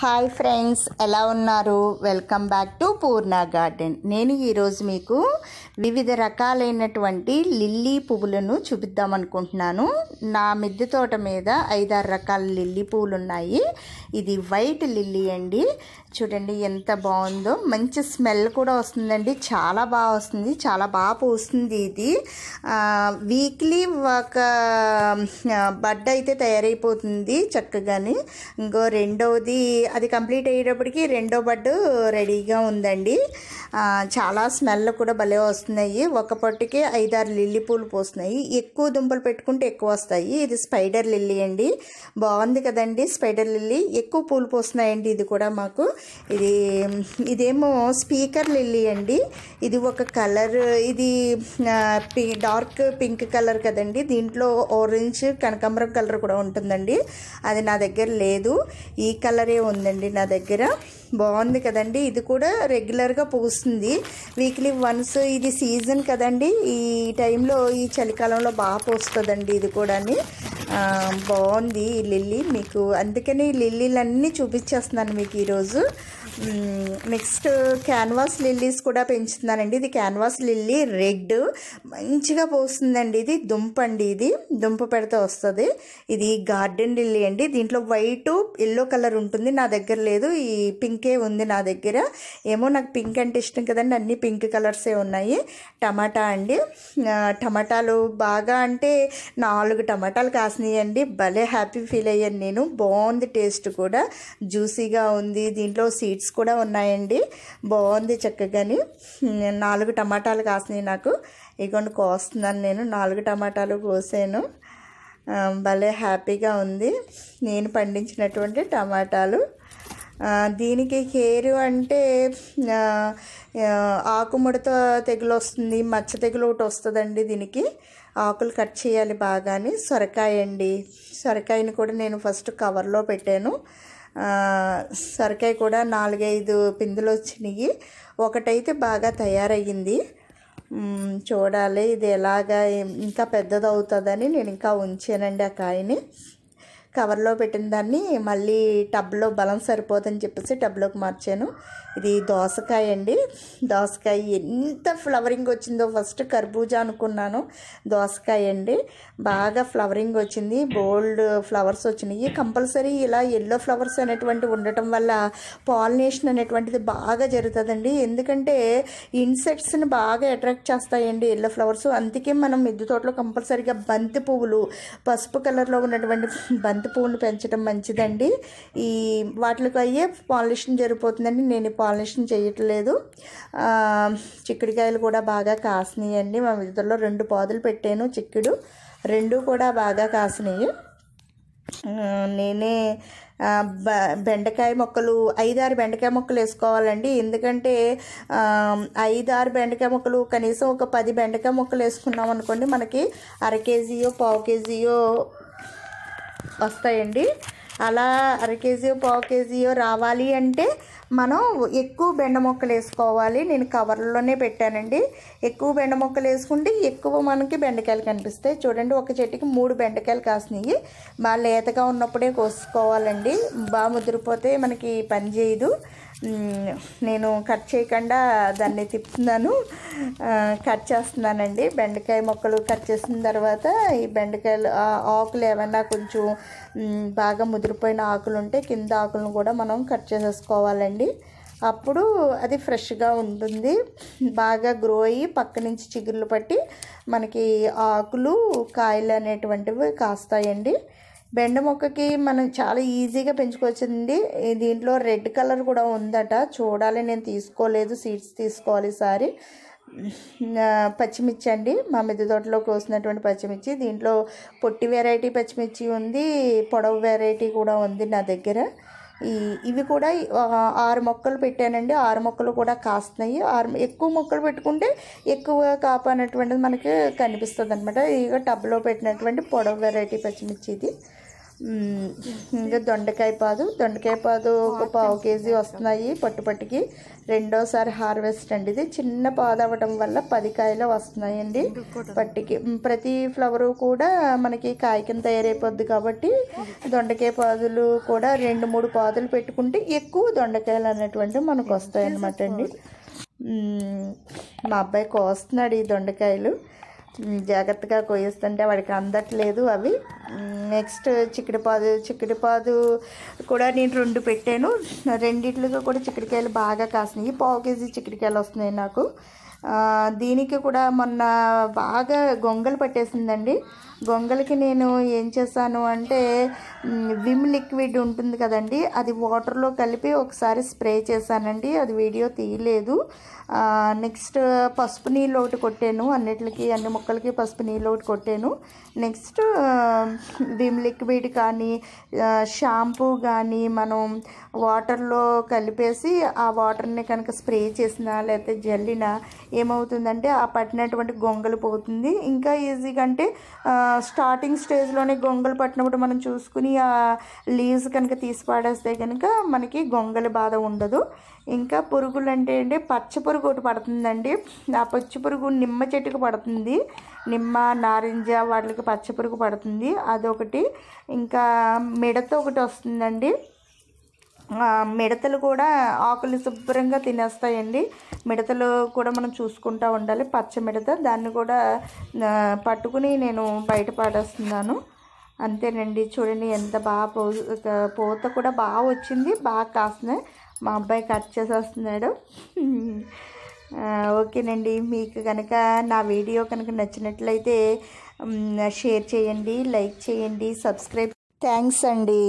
hi friends ఎలా ఉన్నారు welcome back to Purna garden నేను ఈరోజు మీకు వివిధ రకాలైనటువంటి లిల్లీ పువ్వులను చూపిద్దాం అనుకుంటున్నాను నా మిద్దె తోట మీద ఐదారు రకాల లిల్లీ పువ్వులు ఉన్నాయి ఇది వైట్ లిల్లీ అండి చూడండి ఎంత బాగుందో మంచి స్మెల్ కూడా వస్తుందండి చాలా బాగా వస్తుంది చాలా బాగా పూస్తుంది ఇది వీక్లీ ఒక బడ్ అయితే తయారైపోతుంది చక్కగాని ఇంకో రెండవది అది కంప్లీట్ అయ్యేటప్పటికి రెండో బడ్ రెడీగా ఉందండి చాలా స్మెల్ కూడా భలే వస్తుంది వస్తున్నాయి ఒక పొట్టుకి ఐదారు లిల్లీ పూలు పోస్తున్నాయి ఎక్కువ దుంపలు పెట్టుకుంటే ఎక్కువ వస్తాయి ఇది స్పైడర్ లిల్లీ అండి బాగుంది కదండి స్పైడర్ లిల్లీ ఎక్కువ పూలు పోస్తున్నాయండి ఇది కూడా మాకు ఇది ఇదేమో స్పీకర్ లిల్లీ అండి ఇది ఒక కలర్ ఇది డార్క్ పింక్ కలర్ కదండి దీంట్లో ఆరెంజ్ కనకాంబరం కలర్ కూడా ఉంటుందండి అది నా దగ్గర లేదు ఈ కలరే ఉందండి నా దగ్గర బాగుంది కదండి ఇది కూడా రెగ్యులర్గా పూస్తుంది వీక్లీ వన్స్ ఇది సీజన్ కదండి ఈ టైంలో ఈ చలికాలంలో బాగా పూస్తుందండి ఇది కూడా బాగుంది ఈ లిల్లీ మీకు అందుకని లిల్లీలన్నీ చూపించేస్తున్నాను మీకు ఈరోజు నెక్స్ట్ క్యాన్వాస్ లిల్లీస్ కూడా పెంచుతున్నానండి ఇది క్యాన్వాస్ లిల్లీ రెడ్ మంచిగా పోస్తుందండి ఇది దుంప అండి ఇది దుంప పెడితే వస్తుంది ఇది గార్డెన్ లిల్లీ అండి దీంట్లో వైట్ ఎల్లో కలర్ ఉంటుంది నా దగ్గర లేదు ఈ పింకే ఉంది నా దగ్గర ఏమో నాకు పింక్ అంటే ఇష్టం కదండి అన్ని పింక్ కలర్సే ఉన్నాయి టమాటా అండి టమాటాలు బాగా అంటే నాలుగు టమాటాలు కాస్త కాసినాయి అండి భలే హ్యాపీ ఫీల్ అయ్యాను నేను బాగుంది టేస్ట్ కూడా జ్యూసీగా ఉంది దీంట్లో సీడ్స్ కూడా ఉన్నాయండి బాగుంది చక్కగాని నాలుగు టమాటాలు కాసినాయి నాకు ఇగోండి కోస్తున్నాను నేను నాలుగు టమాటాలు కోసాను భలే హ్యాపీగా ఉంది నేను పండించినటువంటి టమాటాలు దీనికి హెయిర్ అంటే ఆకుముడత తెగులు వస్తుంది మచ్చ తెగులు ఒకటి వస్తుందండి దీనికి ఆకులు కట్ చేయాలి బాగానే సొరకాయ అండి సొరకాయని కూడా నేను ఫస్ట్ కవర్లో పెట్టాను సొరకాయ కూడా నాలుగైదు పిందులు వచ్చినాయి ఒకటైతే బాగా తయారయ్యింది చూడాలి ఇది ఎలాగా ఇంకా పెద్దదవుతుందని నేను ఇంకా ఉంచానండి ఆ కాయని కవర్లో పెట్టిన దాన్ని మళ్ళీ టబ్లో బలం సరిపోదని చెప్పేసి టబ్లోకి మార్చాను ఇది దోసకాయ అండి దోసకాయ ఎంత ఫ్లవరింగ్ వచ్చిందో ఫస్ట్ కర్బూజా అనుకున్నాను దోసకాయ అండి బాగా ఫ్లవరింగ్ వచ్చింది బోల్డ్ ఫ్లవర్స్ వచ్చినాయి కంపల్సరీ ఇలా ఎల్లో ఫ్లవర్స్ అనేటువంటి ఉండటం వల్ల పాలినేషన్ అనేటువంటిది బాగా జరుగుతుందండి ఎందుకంటే ఇన్సెక్ట్స్ని బాగా అట్రాక్ట్ చేస్తాయండి ఎల్లో ఫ్లవర్స్ అందుకే మనం మిద్దె తోటలో కంపల్సరీగా బంతి పువ్వులు పసుపు కలర్లో ఉన్నటువంటి బంతి బంతి పువ్వులు పెంచడం మంచిదండి ఈ వాటికి అయ్యే పాలినేషన్ జరిగిపోతుందండి నేను పాలినేషన్ చేయట్లేదు చిక్కుడికాయలు కూడా బాగా కాసినాయండి మా విధుల్లో రెండు పాదులు పెట్టాను చిక్కుడు రెండు కూడా బాగా కాసినాయి నేనే బెండకాయ మొక్కలు ఐదారు బెండకాయ మొక్కలు వేసుకోవాలండి ఎందుకంటే ఐదారు బెండకాయ మొక్కలు కనీసం ఒక పది బెండకాయ మొక్కలు వేసుకున్నాం అనుకోండి మనకి అర కేజీయో పావు కేజీయో వస్తాయండి అలా అర కేజీ పావు కేజీయో రావాలి అంటే మనం ఎక్కువ బెండ మొక్కలు వేసుకోవాలి నేను కవర్లోనే పెట్టానండి ఎక్కువ బెండ మొక్కలు వేసుకుంటే ఎక్కువ మనకి బెండకాయలు కనిపిస్తాయి చూడండి ఒక చెట్టుకి మూడు బెండకాయలు కాసినాయి బాగా లేతగా ఉన్నప్పుడే కోసుకోవాలండి బాగా ముదిరిపోతే మనకి పని చేయదు నేను కట్ చేయకుండా దాన్ని తిప్పుతున్నాను కట్ చేస్తున్నానండి బెండకాయ మొక్కలు కట్ చేసిన తర్వాత ఈ బెండకాయలు ఆకులు ఏమైనా కొంచెం బాగా ముదిరిపోయిన ఆకులు ఉంటే కింద ఆకులను కూడా మనం కట్ చేసేసుకోవాలండి అప్పుడు అది ఫ్రెష్గా ఉంటుంది బాగా గ్రో అయ్యి పక్క నుంచి చిగుర్లు పట్టి మనకి ఆకులు కాయలు అనేటువంటివి కాస్తాయండి బెండ మొక్కకి మనం చాలా ఈజీగా అండి దీంట్లో రెడ్ కలర్ కూడా ఉందట చూడాలి నేను తీసుకోలేదు సీడ్స్ తీసుకోవాలి ఈసారి పచ్చిమిర్చి అండి మా మిద్దె తోటలో కోసినటువంటి పచ్చిమిర్చి దీంట్లో పొట్టి వెరైటీ పచ్చిమిర్చి ఉంది పొడవు వెరైటీ కూడా ఉంది నా దగ్గర ఈ ఇవి కూడా ఆరు మొక్కలు పెట్టానండి ఆరు మొక్కలు కూడా కాస్తున్నాయి ఆరు ఎక్కువ మొక్కలు పెట్టుకుంటే ఎక్కువ కాపు మనకి కనిపిస్తుంది అనమాట ఇక టబ్లో పెట్టినటువంటి పొడవు వెరైటీ పచ్చిమిర్చి ఇది ఇంకా దొండకాయ పాదు దొండకాయ పాదు ఒక పావు కేజీ వస్తున్నాయి పట్టుపట్టుకి రెండోసారి హార్వెస్ట్ అండి ఇది చిన్న పాదు అవ్వడం వల్ల పది కాయలు వస్తున్నాయండి పట్టికి ప్రతి ఫ్లవరు కూడా మనకి కాయకం తయారైపోద్ది కాబట్టి దొండకాయ పాదులు కూడా రెండు మూడు పాదులు పెట్టుకుంటే ఎక్కువ దొండకాయలు అనేటువంటివి మనకు వస్తాయి అన్నమాట అండి మా అబ్బాయి కోస్తున్నాడు ఈ దొండకాయలు జాగ్రత్తగా కోయిస్తుంటే వాడికి అందట్లేదు అవి నెక్స్ట్ చిక్కుడుపాదు చిక్కుడుపాదు కూడా నేను రెండు పెట్టాను రెండిట్లుగా కూడా చిక్కుడుకాయలు బాగా కాసినాయి పావు కేజీ చిక్కుడుకాయలు వస్తున్నాయి నాకు దీనికి కూడా మొన్న బాగా గొంగలు పట్టేసిందండి గొంగలకి నేను ఏం చేశాను అంటే విమ్ లిక్విడ్ ఉంటుంది కదండి అది వాటర్లో కలిపి ఒకసారి స్ప్రే చేశానండి అది వీడియో తీయలేదు నెక్స్ట్ పసుపు నీళ్ళు ఒకటి కొట్టాను అన్నిటికి అన్ని మొక్కలకి పసుపు నీళ్ళు ఒకటి కొట్టాను నెక్స్ట్ విమ్ లిక్విడ్ కానీ షాంపూ కానీ మనం వాటర్లో కలిపేసి ఆ వాటర్ని కనుక స్ప్రే చేసినా లేకపోతే జల్లినా ఏమవుతుందంటే ఆ పట్టినటువంటి గొంగలు పోతుంది ఇంకా ఈజీగా అంటే స్టార్టింగ్ స్టేజ్లోనే గొంగలు పట్టినప్పుడు మనం చూసుకుని ఆ లీవ్స్ కనుక తీసి పాడేస్తే కనుక మనకి గొంగలి బాధ ఉండదు ఇంకా పురుగులు అంటే అంటే పచ్చ పురుగు ఒకటి పడుతుందండి ఆ పచ్చి పురుగు నిమ్మ చెట్టుకు పడుతుంది నిమ్మ నారింజ వాటికి పచ్చ పురుగు పడుతుంది అదొకటి ఇంకా మిడత ఒకటి వస్తుందండి మిడతలు కూడా ఆకులు శుభ్రంగా తినేస్తాయండి మిడతలు కూడా మనం చూసుకుంటూ ఉండాలి పచ్చ మిడత దాన్ని కూడా పట్టుకుని నేను బయట పడేస్తున్నాను అంతేనండి చూడండి ఎంత బాగా పో పోత కూడా బాగా వచ్చింది బాగా కాస్తున్నాయి మా అబ్బాయి కట్ చేసేస్తున్నాడు ఓకేనండి మీకు కనుక నా వీడియో కనుక నచ్చినట్లయితే షేర్ చేయండి లైక్ చేయండి సబ్స్క్రైబ్ థ్యాంక్స్ అండి